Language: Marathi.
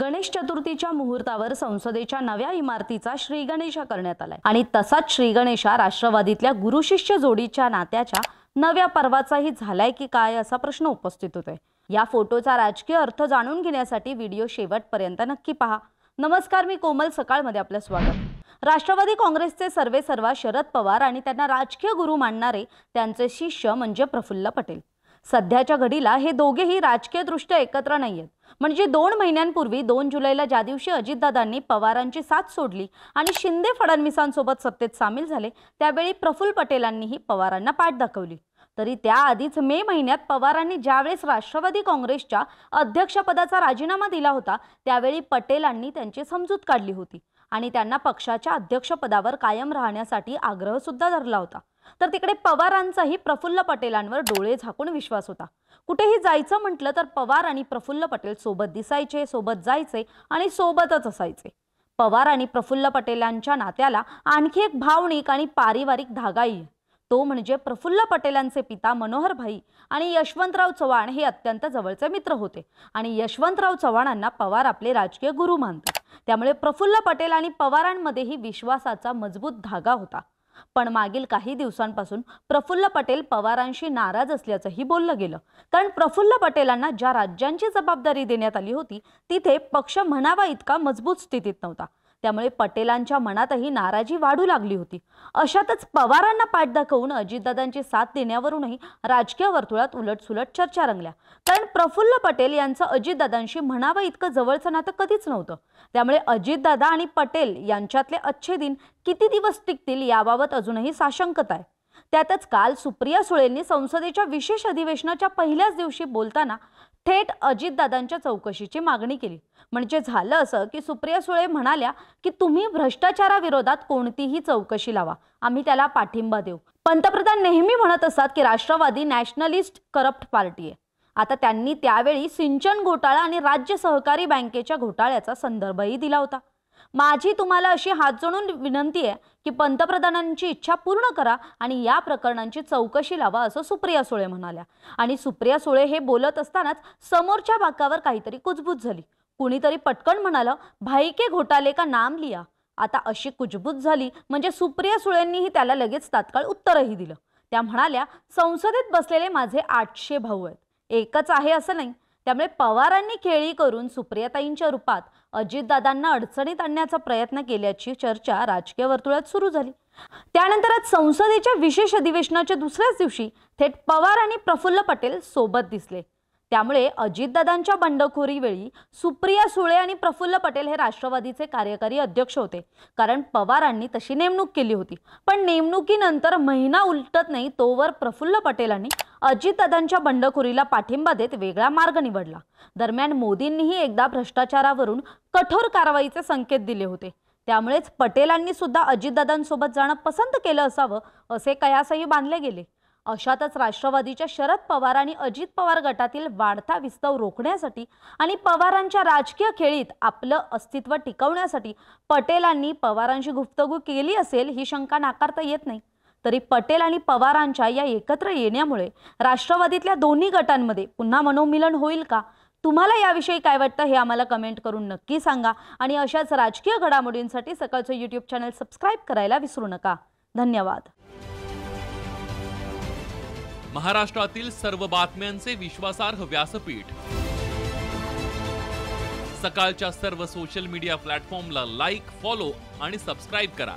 गणेश चतुर्थीच्या मुहूर्तावर संसदेच्या नव्या इमारतीचा श्रीगणेशा करण्यात आलाय आणि तसाच श्री गणेशा राष्ट्रवादीतल्या गुरुशिष्य जोडीच्या नात्याच्या नव्या पर्वाचाही झालाय की काय असा प्रश्न उपस्थित होतोय या फोटोचा राजकीय अर्थ जाणून घेण्यासाठी व्हिडिओ शेवटपर्यंत नक्की पहा नमस्कार मी कोमल सकाळमध्ये आपलं स्वागत राष्ट्रवादी काँग्रेसचे सर्वे सर्वा शरद पवार आणि त्यांना राजकीय गुरु मानणारे त्यांचे शिष्य म्हणजे प्रफुल्ल पटेल सध्याच्या घडीला हे दोघेही राजकीय दृष्ट्या एकत्र नाहीयेत म्हणजे दोन महिन्यांपूर्वी दोन जुलैला ज्या दिवशी अजितदादांनी पवारांची साथ सोडली आणि शिंदे फडणवीसांसोबत सत्तेत सामील झाले त्यावेळी प्रफुल्ल पटेलांनीही पवारांना पाठ दाखवली तरी त्याआधीच मे महिन्यात पवारांनी ज्यावेळेस राष्ट्रवादी काँग्रेसच्या अध्यक्षपदाचा राजीनामा दिला होता त्यावेळी पटेलांनी त्यांची समजूत काढली होती आणि त्यांना पक्षाच्या अध्यक्षपदावर कायम राहण्यासाठी आग्रह सुद्धा धरला होता तर तिकडे पवारांचाही प्रफुल्ल पटेलांवर डोळे झाकून विश्वास होता कुठेही जायचं म्हटलं तर पवार आणि प्रफुल्ल पटेल सोबत दिसायचे सोबत जायचे आणि सोबतच असायचे पवार आणि प्रफुल्ल पटेलांच्या नात्याला आणखी एक भावनिक आणि पारिवारिक धागाही तो म्हणजे प्रफुल्ल पटेलांचे पिता मनोहरभाई आणि यशवंतराव चव्हाण हे अत्यंत जवळचे मित्र होते आणि यशवंतराव चव्हाणांना पवार आपले राजकीय गुरु मानतात त्यामुळे प्रफुल्ल पटेल आणि पवारांमध्येही विश्वासाचा मजबूत धागा होता पण मागील काही दिवसांपासून प्रफुल्ल पटेल पवारांशी नाराज असल्याचंही बोललं गेलं कारण प्रफुल्ल पटेलांना ज्या राज्यांची जबाबदारी देण्यात आली होती तिथे पक्ष म्हणावा इतका मजबूत स्थितीत नव्हता त्यामुळे पटेलांच्या मनातही नाराजी वाढू लागली होती अशातच पवारांना पाठ दाखवून अजितदादांची साथ देण्यावरूनही राजकीय वर्तुळात उलटसुलट चर्चा रंगल्या कारण प्रफुल्ल पटेल यांचं अजितदादांशी म्हणावं इतकं जवळचं नातं कधीच नव्हतं त्यामुळे अजितदादा आणि पटेल यांच्यातले अच्छे दिन किती दिवस टिकतील याबाबत अजूनही साशंकता आहे त्यातच काल सुप्रिया सुळेंनी संसदेच्या विशेष अधिवेशनाच्या पहिल्याच दिवशी बोलताना थेट अजितदादांच्या चौकशीची मागणी केली म्हणजे झालं असं की सुप्रिया सुळे म्हणाल्या की तुम्ही भ्रष्टाचाराविरोधात कोणतीही चौकशी लावा आम्ही त्याला पाठिंबा देऊ पंतप्रधान नेहमी म्हणत असतात की राष्ट्रवादी नॅशनलिस्ट करप्ट पार्टी आहे आता त्यांनी त्यावेळी सिंचन घोटाळा आणि राज्य सहकारी बँकेच्या घोटाळ्याचा संदर्भही दिला होता माझी तुम्हाला अशी हात जोडून विनंती आहे की पंतप्रधानांची इच्छा पूर्ण करा आणि या प्रकरणांची चौकशी लावा असं सुप्रिया सुळे म्हणाल्या आणि सुप्रिया सुळे हे बोलत असतानाच समोरच्या बाकावर काहीतरी कुजबूज झाली कुणीतरी पटकन म्हणालं भाई के घोटाले का नाम लिया आता अशी कुजबूज झाली म्हणजे सुप्रिया सुळेंनीही त्याला लगेच तात्काळ उत्तरही दिलं त्या म्हणाल्या संसदेत बसलेले माझे आठशे भाऊ आहेत एकच आहे असं नाही त्यामुळे पवारांनी खेळी करून सुप्रियाताईंच्या रूपात अजितदादांना अडचणीत आणण्याचा प्रयत्न केल्याची चर्चा राजकीय वर्तुळात सुरू झाली त्यानंतर आज संसदेच्या विशेष अधिवेशनाच्या दुसऱ्याच दिवशी थेट पवार आणि प्रफुल्ल पटेल सोबत दिसले त्यामुळे अजितदादांच्या बंडखोरीवेळी सुप्रिया सुळे आणि प्रफुल्ल पटेल हे राष्ट्रवादीचे कार्यकारी अध्यक्ष होते कारण पवारांनी तशी नेमणूक केली होती पण नेमणुकीनंतर महिना उलटत नाही तोवर प्रफुल्ल पटेलांनी अजितदादांच्या बंडखोरीला पाठिंबा देत वेगळा मार्ग निवडला दरम्यान मोदींनीही एकदा भ्रष्टाचारावरून कठोर कारवाईचे संकेत दिले होते त्यामुळेच पटेलांनी सुद्धा अजितदादांसोबत जाणं पसंत केलं असावं असे कयासही बांधले गेले अशातच राष्ट्रवादीच्या शरद पवार आणि अजित पवार गटातील वाढता विस्तव रोखण्यासाठी आणि पवारांच्या राजकीय खेळीत आपलं अस्तित्व टिकवण्यासाठी पटेलांनी पवारांशी गुप्तगू केली असेल ही शंका नाकारता येत नाही तरी पटेल आणि पवारांच्या या एकत्र येण्यामुळे राष्ट्रवादीतल्या दोन्ही गटांमध्ये पुन्हा मनोमिलन होईल का तुम्हाला याविषयी काय वाटतं हे आम्हाला कमेंट करून नक्की सांगा आणि अशाच राजकीय घडामोडींसाठी सकाळचं यूट्यूब चॅनल सबस्क्राईब करायला विसरू नका धन्यवाद महाराष्ट्रातील सर्व बातम्यांचे विश्वासार्ह व्यासपीठ सकाळच्या सर्व सोशल मीडिया प्लॅटफॉर्मला लाईक फॉलो आणि सबस्क्राईब करा